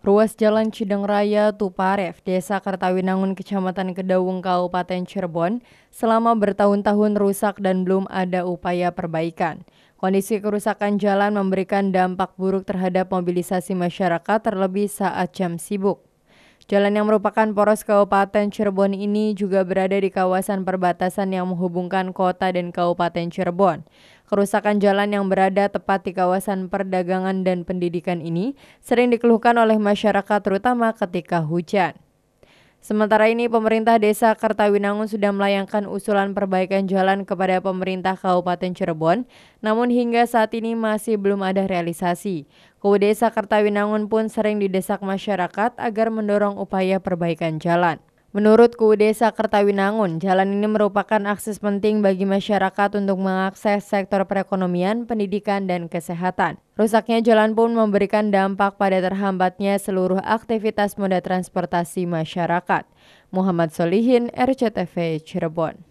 Ruas Jalan Cideng Raya Tuparef, Desa Kertawinangun, Kecamatan Kedawung, Kabupaten Cirebon, selama bertahun-tahun rusak dan belum ada upaya perbaikan. Kondisi kerusakan jalan memberikan dampak buruk terhadap mobilisasi masyarakat terlebih saat jam sibuk. Jalan yang merupakan poros Kabupaten Cirebon ini juga berada di kawasan perbatasan yang menghubungkan kota dan Kabupaten Cirebon. Kerusakan jalan yang berada tepat di kawasan perdagangan dan pendidikan ini sering dikeluhkan oleh masyarakat terutama ketika hujan. Sementara ini pemerintah desa Kertawinangun sudah melayangkan usulan perbaikan jalan kepada pemerintah Kabupaten Cirebon, namun hingga saat ini masih belum ada realisasi. Kubu desa Kertawinangun pun sering didesak masyarakat agar mendorong upaya perbaikan jalan. Menurut KUD Desa Kertawinangun, jalan ini merupakan akses penting bagi masyarakat untuk mengakses sektor perekonomian, pendidikan, dan kesehatan. Rusaknya jalan pun memberikan dampak pada terhambatnya seluruh aktivitas moda transportasi masyarakat. Muhammad Solihin, RCTV Cirebon.